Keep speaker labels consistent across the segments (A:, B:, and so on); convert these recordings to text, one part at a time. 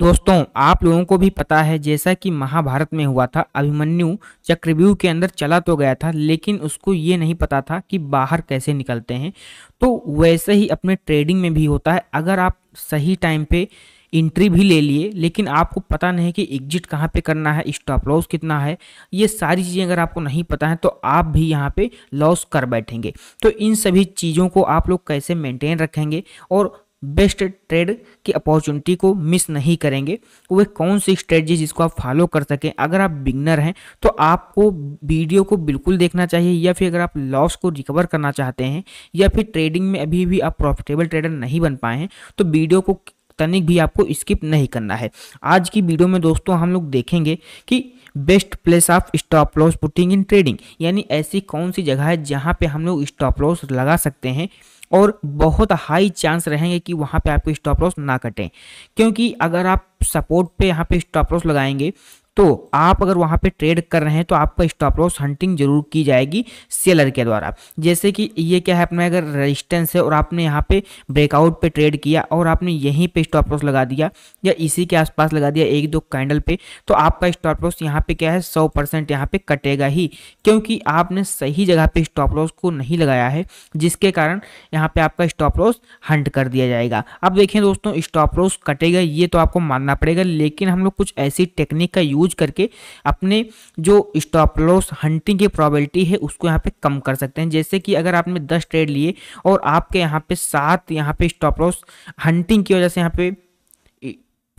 A: दोस्तों आप लोगों को भी पता है जैसा कि महाभारत में हुआ था अभिमन्यु चक्रव्यूह के अंदर चला तो गया था लेकिन उसको ये नहीं पता था कि बाहर कैसे निकलते हैं तो वैसे ही अपने ट्रेडिंग में भी होता है अगर आप सही टाइम पे इंट्री भी ले लिए लेकिन आपको पता नहीं कि एग्जिट कहाँ पे करना है स्टॉप लॉस कितना है ये सारी चीज़ें अगर आपको नहीं पता है तो आप भी यहाँ पे लॉस कर बैठेंगे तो इन सभी चीज़ों को आप लोग कैसे मेंटेन रखेंगे और बेस्ट ट्रेड की अपॉर्चुनिटी को मिस नहीं करेंगे वह कौन सी स्ट्रेटजी जिसको आप फॉलो कर सकें अगर आप बिगनर हैं तो आपको वीडियो को बिल्कुल देखना चाहिए या फिर अगर आप लॉस को रिकवर करना चाहते हैं या फिर ट्रेडिंग में अभी भी आप प्रॉफिटेबल ट्रेडर नहीं बन पाए हैं तो वीडियो को तनिक भी आपको स्किप नहीं करना है आज की वीडियो में दोस्तों हम लोग देखेंगे कि best place of stop loss putting in trading यानी ऐसी कौन सी जगह है जहाँ पे हम लोग स्टॉप लॉस लगा सकते हैं और बहुत हाई चांस रहेंगे कि वहाँ पे आपको स्टॉप लॉस ना कटें क्योंकि अगर आप सपोर्ट पे यहाँ पे स्टॉप लॉस लगाएंगे तो आप अगर वहाँ पे ट्रेड कर रहे हैं तो आपका स्टॉप लॉस हंटिंग जरूर की जाएगी सेलर के द्वारा जैसे कि ये क्या है अपना अगर रजिस्टेंस है और आपने यहाँ पे ब्रेकआउट पे ट्रेड किया और आपने यहीं पे स्टॉप लॉस लगा दिया या इसी के आसपास लगा दिया एक दो कैंडल पे तो आपका स्टॉप लॉस यहाँ पे क्या है सौ परसेंट यहाँ पे कटेगा ही क्योंकि आपने सही जगह पर स्टॉप लॉस को नहीं लगाया है जिसके कारण यहाँ पर आपका स्टॉप लॉस हंट कर दिया जाएगा अब देखें दोस्तों स्टॉप लॉस कटेगा ये तो आपको मानना पड़ेगा लेकिन हम लोग कुछ ऐसी टेक्निक का यूज यूज करके अपने जो स्टॉप लॉस हंटिंग की प्रॉबिलिटी है उसको यहाँ पे कम कर सकते हैं जैसे कि अगर आपने दस ट्रेड लिए और आपके यहाँ पे सात यहाँ पे स्टॉप लॉस हंटिंग की वजह से यहाँ पे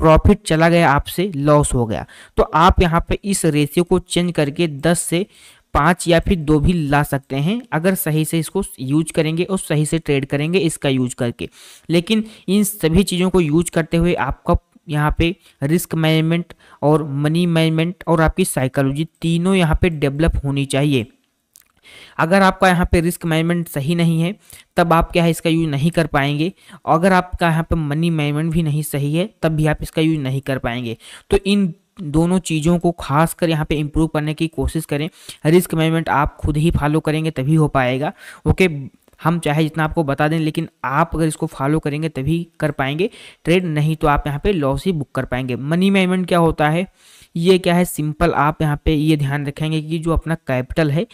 A: प्रॉफिट चला गया आपसे लॉस हो गया तो आप यहाँ पे इस रेशियो को चेंज करके 10 से पाँच या फिर दो भी ला सकते हैं अगर सही से इसको यूज करेंगे और सही से ट्रेड करेंगे इसका यूज करके लेकिन इन सभी चीज़ों को यूज करते हुए आपका यहाँ पे रिस्क मैनेजमेंट और मनी मैनेजमेंट और आपकी साइकोलॉजी तीनों यहाँ पे डेवलप होनी चाहिए अगर आपका यहाँ पे रिस्क मैनेजमेंट सही नहीं है तब आप क्या है इसका यूज़ नहीं कर पाएंगे अगर आपका यहाँ पे मनी मैनेजमेंट भी नहीं सही है तब भी आप इसका यूज़ नहीं कर पाएंगे तो इन दोनों चीज़ों को खास कर यहाँ पे इम्प्रूव करने की कोशिश करें रिस्क मैनेजमेंट आप खुद ही फॉलो करेंगे तभी हो पाएगा ओके हम चाहे जितना आपको बता दें लेकिन आप अगर इसको फॉलो करेंगे तभी कर पाएंगे ट्रेड नहीं तो आप यहाँ पे लॉस ही बुक कर पाएंगे मनी मैनेजमेंट क्या होता है ये क्या है सिंपल आप यहाँ पे ये ध्यान रखेंगे कि जो अपना कैपिटल है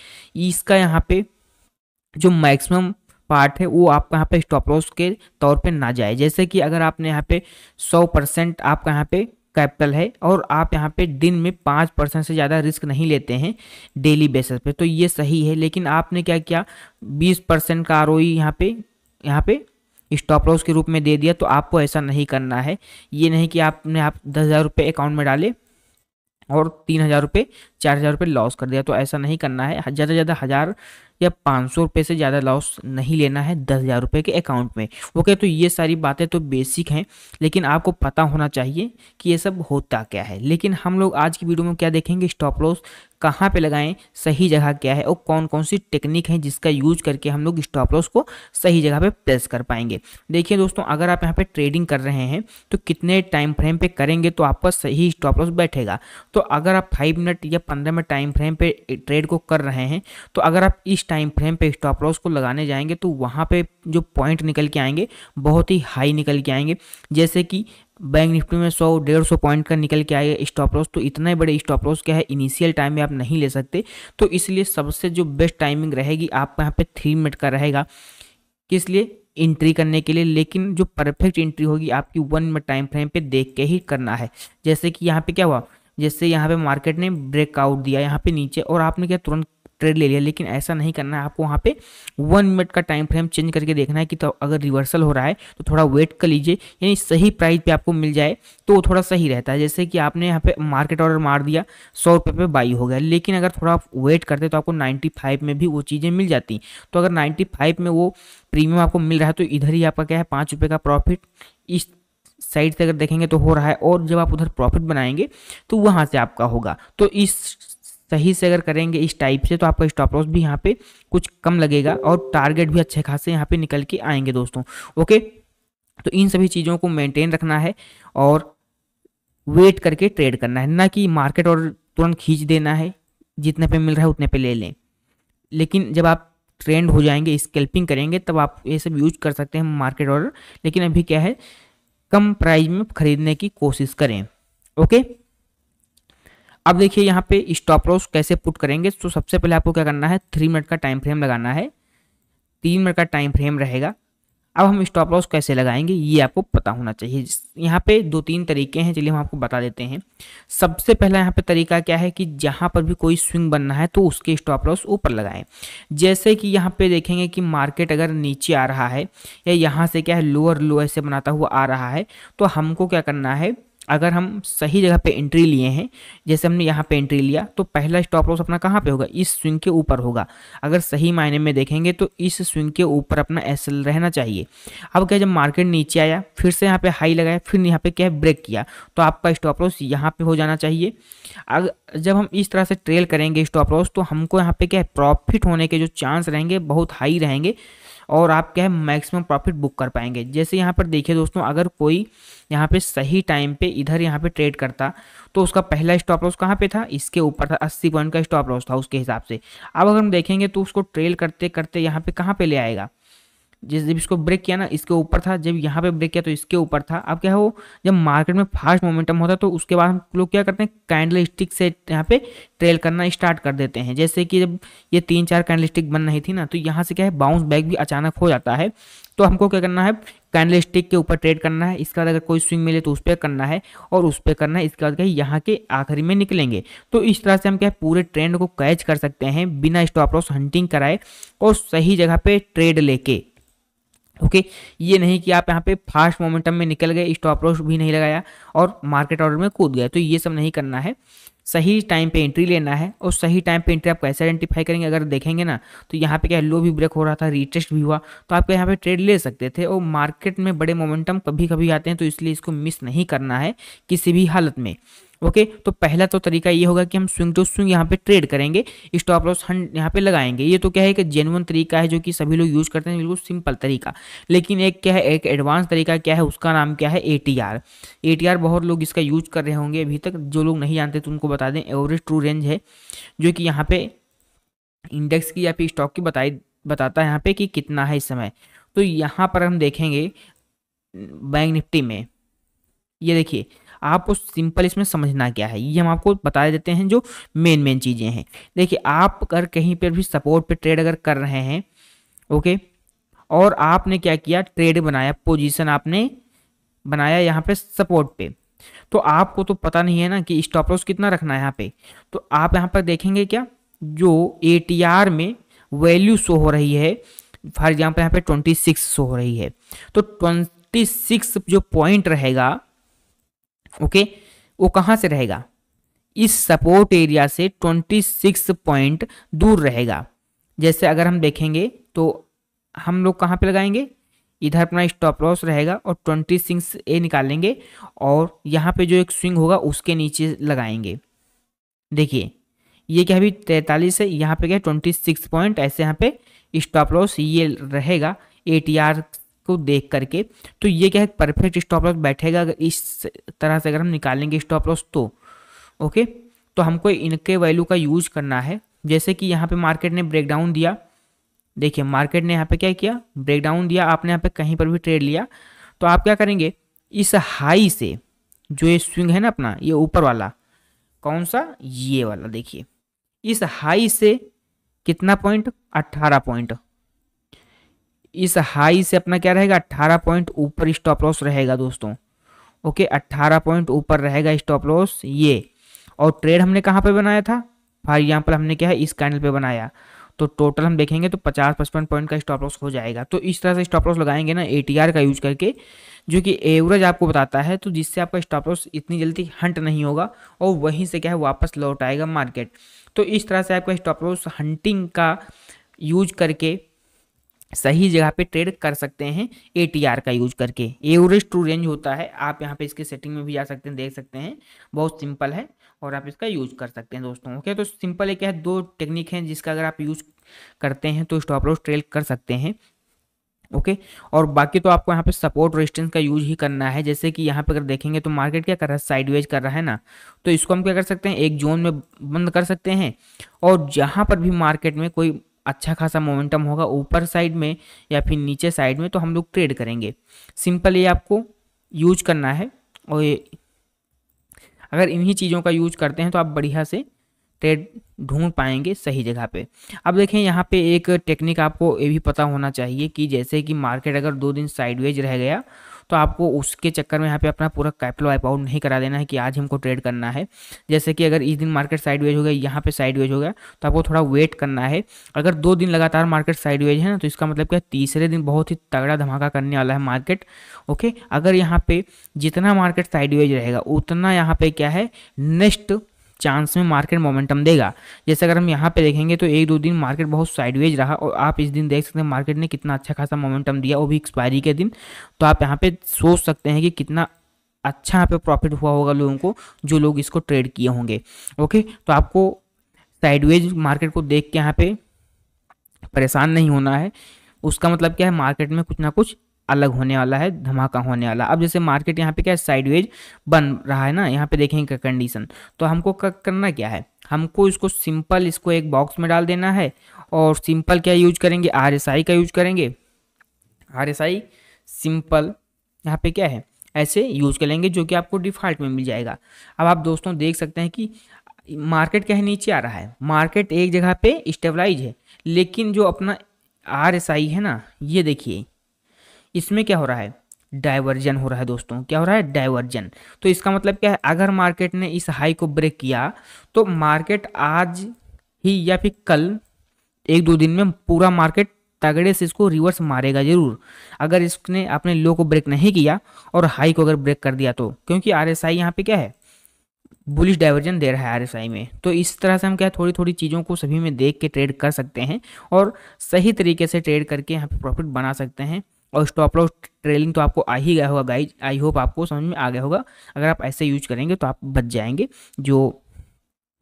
A: इसका यहाँ पे जो मैक्सिमम पार्ट है वो आपका यहाँ पे स्टॉप लॉस के तौर पे ना जाए जैसे कि अगर आपने यहाँ पे 100 परसेंट आपका यहाँ पे कैपिटल है और आप यहाँ पे दिन में पाँच परसेंट से ज़्यादा रिस्क नहीं लेते हैं डेली बेसिस पे तो ये सही है लेकिन आपने क्या किया बीस परसेंट का आर ओ यहाँ पे यहाँ पे स्टॉप लॉस के रूप में दे दिया तो आपको ऐसा नहीं करना है ये नहीं कि आपने आप दस हज़ार रुपये अकाउंट में डाले और तीन हज़ार रुपये चार हज़ार रुपये लॉस कर दिया तो ऐसा नहीं करना है ज़्यादा से ज़्यादा हज़ार या पाँच सौ रुपये से ज़्यादा लॉस नहीं लेना है दस हज़ार रुपये के अकाउंट में ओके तो ये सारी बातें तो बेसिक हैं लेकिन आपको पता होना चाहिए कि ये सब होता क्या है लेकिन हम लोग आज की वीडियो में क्या देखेंगे स्टॉप लॉस कहाँ पे लगाएं सही जगह क्या है और कौन कौन सी टेक्निक है जिसका यूज करके हम लोग स्टॉप लॉस को सही जगह पे प्लेस कर पाएंगे देखिए दोस्तों अगर आप यहाँ पे ट्रेडिंग कर रहे हैं तो कितने टाइम फ्रेम पे करेंगे तो आपका सही स्टॉप लॉस बैठेगा तो अगर आप फाइव मिनट या पंद्रह मिनट टाइम फ्रेम पे ट्रेड को कर रहे हैं तो अगर आप इस टाइम फ्रेम पे स्टॉप लॉस को लगाने जाएंगे तो वहाँ पे जो पॉइंट निकल के आएंगे बहुत ही हाई निकल के आएंगे जैसे कि बैंक निफ्टी में सौ डेढ़ सौ पॉइंट का निकल के आया स्टॉप लॉस तो इतने बड़े स्टॉप लॉस क्या है इनिशियल टाइम में आप नहीं ले सकते तो इसलिए सबसे जो बेस्ट टाइमिंग रहेगी आपका यहाँ पे थ्री मिनट का रहेगा किस लिए एंट्री करने के लिए लेकिन जो परफेक्ट एंट्री होगी आपकी वन मिनट टाइम फ्रेम पर देख के ही करना है जैसे कि यहाँ पर क्या हुआ जैसे यहाँ पर मार्केट ने ब्रेकआउट दिया यहाँ पर नीचे और आपने क्या तुरंत ट्रेड ले लिया लेकिन ऐसा नहीं करना है आपको वहाँ पे वन मिनट का टाइम फ्रेम चेंज करके देखना है कि तो अगर रिवर्सल हो रहा है तो थोड़ा वेट कर लीजिए यानी सही प्राइस पे आपको मिल जाए तो थोड़ा सही रहता है जैसे कि आपने यहाँ पे मार्केट ऑर्डर मार दिया सौ रुपये पर बाई हो गया लेकिन अगर थोड़ा आप वेट करते तो आपको नाइन्टी फाइव में भी वो चीज़ें मिल जाती तो अगर नाइन्टी फाइव में वो प्रीमियम आपको मिल रहा है तो इधर ही आपका क्या है पाँच रुपये का प्रॉफिट इस साइड से अगर देखेंगे तो हो रहा है और जब आप उधर प्रॉफिट बनाएंगे तो वहाँ से आपका होगा तो इस सही से अगर करेंगे इस टाइप से तो आपका स्टॉप लॉस भी यहाँ पे कुछ कम लगेगा और टारगेट भी अच्छे खासे यहाँ पे निकल के आएंगे दोस्तों ओके तो इन सभी चीज़ों को मेंटेन रखना है और वेट करके ट्रेड करना है ना कि मार्केट और तुरंत खींच देना है जितने पे मिल रहा है उतने पे ले लें लेकिन जब आप ट्रेंड हो जाएंगे स्केल्पिंग करेंगे तब आप ये सब यूज कर सकते हैं मार्केट ऑर्डर लेकिन अभी क्या है कम प्राइस में खरीदने की कोशिश करें ओके अब देखिए यहाँ पे स्टॉप लॉस कैसे पुट करेंगे तो सबसे पहले आपको क्या करना है थ्री मिनट का टाइम फ्रेम लगाना है तीन मिनट का टाइम फ्रेम रहेगा अब हम स्टॉप लॉस कैसे लगाएंगे ये आपको पता होना चाहिए यहाँ पे दो तीन तरीके हैं चलिए हम आपको बता देते हैं सबसे पहला यहाँ पे तरीका क्या है कि जहाँ पर भी कोई स्विंग बनना है तो उसके स्टॉप लॉस ऊपर लगाएं जैसे कि यहाँ पे देखेंगे कि मार्केट अगर नीचे आ रहा है या यहाँ से क्या है लोअर लो ऐसे बनाता हुआ आ रहा है तो हमको क्या करना है अगर हम सही जगह पे एंट्री लिए हैं जैसे हमने यहाँ पे एंट्री लिया तो पहला स्टॉप लॉस अपना कहाँ पे होगा इस स्विंग के ऊपर होगा अगर सही मायने में देखेंगे तो इस स्विंग के ऊपर अपना एस रहना चाहिए अब क्या जब मार्केट नीचे आया फिर से यहाँ पे हाई लगाया फिर यहाँ पे क्या ब्रेक किया तो आपका स्टॉप लॉस यहाँ पर हो जाना चाहिए अगर जब हम इस तरह से ट्रेल करेंगे स्टॉप लॉस तो हमको यहाँ पे क्या प्रॉफिट होने के जो चांस रहेंगे बहुत हाई रहेंगे और आप क्या है मैक्सिमम प्रॉफिट बुक कर पाएंगे जैसे यहाँ पर देखिए दोस्तों अगर कोई यहाँ पे सही टाइम पे इधर यहाँ पे ट्रेड करता तो उसका पहला स्टॉप लॉस कहाँ पे था इसके ऊपर था अस्सी पॉइंट का स्टॉप लॉस था उसके हिसाब से अब अगर हम देखेंगे तो उसको ट्रेल करते करते यहाँ पे कहाँ पे ले आएगा जिस जब इसको ब्रेक किया ना इसके ऊपर था जब यहाँ पे ब्रेक किया तो इसके ऊपर था अब क्या है वो जब मार्केट में फास्ट मोमेंटम होता है तो उसके बाद हम लोग क्या करते हैं कैंडल स्टिक से यहाँ पे ट्रेल करना स्टार्ट कर देते हैं जैसे कि जब ये तीन चार कैंडल स्टिक बन रही थी ना तो यहाँ से क्या है बाउंस बैक भी अचानक हो जाता है तो हमको क्या करना है कैंडल स्टिक के ऊपर ट्रेड करना है इसके बाद अगर कोई स्विंग मिले तो उस पर करना है और उस पर करना है इसके बाद क्या यहाँ के आखिरी में निकलेंगे तो इस तरह से हम क्या है पूरे ट्रेंड को कैच कर सकते हैं बिना स्टॉप लॉस हंटिंग कराए और सही जगह पे ट्रेड लेके ओके ये नहीं कि आप यहाँ पे फास्ट मोमेंटम में निकल गए स्टॉप लॉस भी नहीं लगाया और मार्केट ऑर्डर में कूद गए तो ये सब नहीं करना है सही टाइम पे एंट्री लेना है और सही टाइम पे एंट्री आप कैसे आइडेंटिफाई करेंगे अगर देखेंगे ना तो यहाँ पे क्या लो भी ब्रेक हो रहा था रीटेस्ट भी हुआ तो आपके यहाँ पे ट्रेड ले सकते थे और मार्केट में बड़े मोमेंटम कभी कभी आते हैं तो इसलिए इसको मिस नहीं करना है किसी भी हालत में ओके तो पहला तो तरीका ये होगा कि हम स्विंग टू स्विंग यहाँ पे ट्रेड करेंगे स्टॉप लॉस हंड यहाँ पे लगाएंगे ये तो क्या है कि जेनुअन तरीका है जो कि सभी लोग यूज़ करते हैं बिल्कुल सिंपल तरीका लेकिन एक क्या है एक एडवांस तरीका क्या है उसका नाम क्या है ए टी बहुत लोग इसका यूज कर रहे होंगे अभी तक जो लोग नहीं जानते तो उनको बता दें एवरेज ट्रू रेंज है जो कि यहाँ पे इंडेक्स की या फिर स्टॉक की बताई बताता है यहाँ पे कि कितना है इस समय तो यहाँ पर हम देखेंगे बैंक निफ्टी में ये देखिए आपको सिंपल इसमें समझना क्या है ये हम आपको बता देते हैं जो मेन मेन चीज़ें हैं देखिए आप अगर कहीं पर भी सपोर्ट पे ट्रेड अगर कर रहे हैं ओके और आपने क्या किया ट्रेड बनाया पोजीशन आपने बनाया यहाँ पे सपोर्ट पे तो आपको तो पता नहीं है ना कि स्टॉप लॉस कितना रखना है यहाँ पे तो आप यहाँ पर देखेंगे क्या जो ए में वैल्यू शो हो रही है फॉर एग्जाम्पल यहाँ पे ट्वेंटी सिक्स शो हो रही है तो ट्वेंटी सिक्स जो पॉइंट रहेगा ओके वो कहाँ से रहेगा इस सपोर्ट एरिया से 26 पॉइंट दूर रहेगा जैसे अगर हम देखेंगे तो हम लोग कहाँ पे लगाएंगे इधर अपना स्टॉप लॉस रहेगा और ट्वेंटी सिक्स ए निकालेंगे और यहाँ पे जो एक स्विंग होगा उसके नीचे लगाएंगे देखिए ये क्या अभी तैंतालीस है यहाँ पे क्या ट्वेंटी सिक्स पॉइंट ऐसे यहाँ पे स्टॉप लॉस ये रहेगा ए टी आर को देख करके तो ये क्या है परफेक्ट स्टॉप लॉस बैठेगा अगर इस तरह से अगर हम निकालेंगे स्टॉप लॉस तो ओके तो हमको इनके वैल्यू का यूज करना है जैसे कि यहाँ पे मार्केट ने डाउन दिया देखिए मार्केट ने यहाँ पे क्या किया ब्रेकडाउन दिया आपने यहाँ पे कहीं पर भी ट्रेड लिया तो आप क्या करेंगे इस हाई से जो ये स्विंग है ना अपना ये ऊपर वाला कौन सा ये वाला देखिए इस हाई से कितना पॉइंट अट्ठारह पॉइंट इस हाई से अपना क्या रहेगा अट्ठारह पॉइंट ऊपर स्टॉप लॉस रहेगा दोस्तों ओके अट्ठारह पॉइंट ऊपर रहेगा स्टॉप लॉस ये और ट्रेड हमने कहाँ पे बनाया था फॉर एग्जाम्पल हमने क्या है इस कैंडल पे बनाया तो टोटल हम देखेंगे तो पचास पचपन पॉइंट का स्टॉप लॉस हो जाएगा तो इस तरह से स्टॉप लॉस लगाएंगे ना ए का यूज करके जो कि एवरेज आपको बताता है तो जिससे आपका स्टॉप लॉस इतनी जल्दी हंट नहीं होगा और वहीं से क्या है वापस लौट आएगा मार्केट तो इस तरह से आपका स्टॉप लॉस हंटिंग का यूज करके सही जगह पे ट्रेड कर सकते हैं ए का यूज करके एवरेज टू रेंज होता है आप यहाँ पे इसके सेटिंग में भी जा सकते हैं देख सकते हैं बहुत सिंपल है और आप इसका यूज कर सकते हैं दोस्तों ओके तो सिंपल एक है दो टेक्निक हैं जिसका अगर आप यूज करते हैं तो स्टॉप लॉस ट्रेल कर सकते हैं ओके और बाकी तो आपको यहाँ पे सपोर्ट रेजिस्टेंस का यूज ही करना है जैसे कि यहाँ पे अगर देखेंगे तो मार्केट क्या कर रहा है साइडवेज कर रहा है ना तो इसको हम क्या कर सकते हैं एक जोन में बंद कर सकते हैं और जहाँ पर भी मार्केट में कोई अच्छा खासा मोमेंटम होगा ऊपर साइड में या फिर नीचे साइड में तो हम लोग ट्रेड करेंगे सिंपल ये आपको यूज करना है और ये अगर इन्हीं चीज़ों का यूज करते हैं तो आप बढ़िया से ट्रेड ढूंढ पाएंगे सही जगह पे अब देखें यहाँ पे एक टेक्निक आपको ये भी पता होना चाहिए कि जैसे कि मार्केट अगर दो दिन साइडवेज रह गया तो आपको उसके चक्कर में यहाँ पे अपना पूरा कैपिटल वाइप आउट नहीं करा देना है कि आज हमको ट्रेड करना है जैसे कि अगर इस दिन मार्केट साइडवेज हो गया यहाँ पे साइडवेज हो गया तो आपको थोड़ा वेट करना है अगर दो दिन लगातार मार्केट साइडवेज है ना तो इसका मतलब क्या तीसरे दिन बहुत ही तगड़ा धमाका करने वाला है मार्केट ओके अगर यहाँ पे जितना मार्केट साइडवेज रहेगा उतना यहाँ पे क्या है नेक्स्ट चांस में मार्केट मोमेंटम देगा जैसे अगर हम यहाँ पे देखेंगे तो एक दो दिन मार्केट बहुत साइडवेज रहा और आप इस दिन देख सकते हैं मार्केट ने कितना अच्छा खासा मोमेंटम दिया वो भी एक्सपायरी के दिन तो आप यहाँ पे सोच सकते हैं कि कितना अच्छा यहाँ पे प्रॉफिट हुआ होगा लोगों को जो लोग इसको ट्रेड किए होंगे ओके तो आपको साइडवेज मार्केट को देख के यहाँ पे परेशान नहीं होना है उसका मतलब क्या है मार्केट में कुछ ना कुछ अलग होने वाला है धमाका होने वाला अब जैसे मार्केट यहाँ पे क्या है साइडवेज बन रहा है ना यहाँ पे देखेंगे कंडीशन तो हमको करना क्या है हमको इसको सिंपल इसको एक बॉक्स में डाल देना है और सिंपल क्या यूज करेंगे आर का यूज करेंगे आर सिंपल यहाँ पे क्या है ऐसे यूज करेंगे जो कि आपको डिफ़ॉल्ट में मिल जाएगा अब आप दोस्तों देख सकते हैं कि मार्केट क्या है नीचे आ रहा है मार्केट एक जगह पे स्टेबलाइज है लेकिन जो अपना आर है ना ये देखिए इसमें क्या हो रहा है डाइवर्जन हो रहा है दोस्तों क्या हो रहा है डाइवर्जन तो इसका मतलब क्या है अगर मार्केट ने इस हाई को ब्रेक किया तो मार्केट आज ही या फिर कल एक दो दिन में पूरा मार्केट तगड़े से इसको रिवर्स मारेगा जरूर अगर इसने अपने लो को ब्रेक नहीं किया और हाई को अगर ब्रेक कर दिया तो क्योंकि आर एस आई यहाँ पे क्या है बुलिश डाइवर्जन दे रहा है आर एस आई में तो इस तरह से हम क्या थोड़ी थोड़ी चीज़ों को सभी में देख के ट्रेड कर सकते हैं और सही तरीके से ट्रेड करके यहाँ पे प्रॉफिट बना सकते हैं और स्टॉप लॉस ट्रेलिंग तो आपको आ ही गया होगा गाइज आई होप आपको समझ में आ गया होगा अगर आप ऐसे यूज करेंगे तो आप बच जाएंगे जो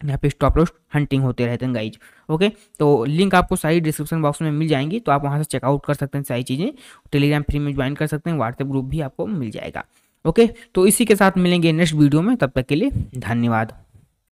A: यहाँ पे स्टॉप लॉस हंटिंग होते रहते हैं गाइज ओके तो लिंक आपको सारी डिस्क्रिप्शन बॉक्स में मिल जाएंगी तो आप वहाँ से चेकआउट कर सकते हैं सारी चीज़ें टेलीग्राम फ्री में ज्वाइन कर सकते हैं व्हाट्सएप ग्रुप भी आपको मिल जाएगा ओके तो इसी के साथ मिलेंगे नेक्स्ट वीडियो में तब तक के लिए धन्यवाद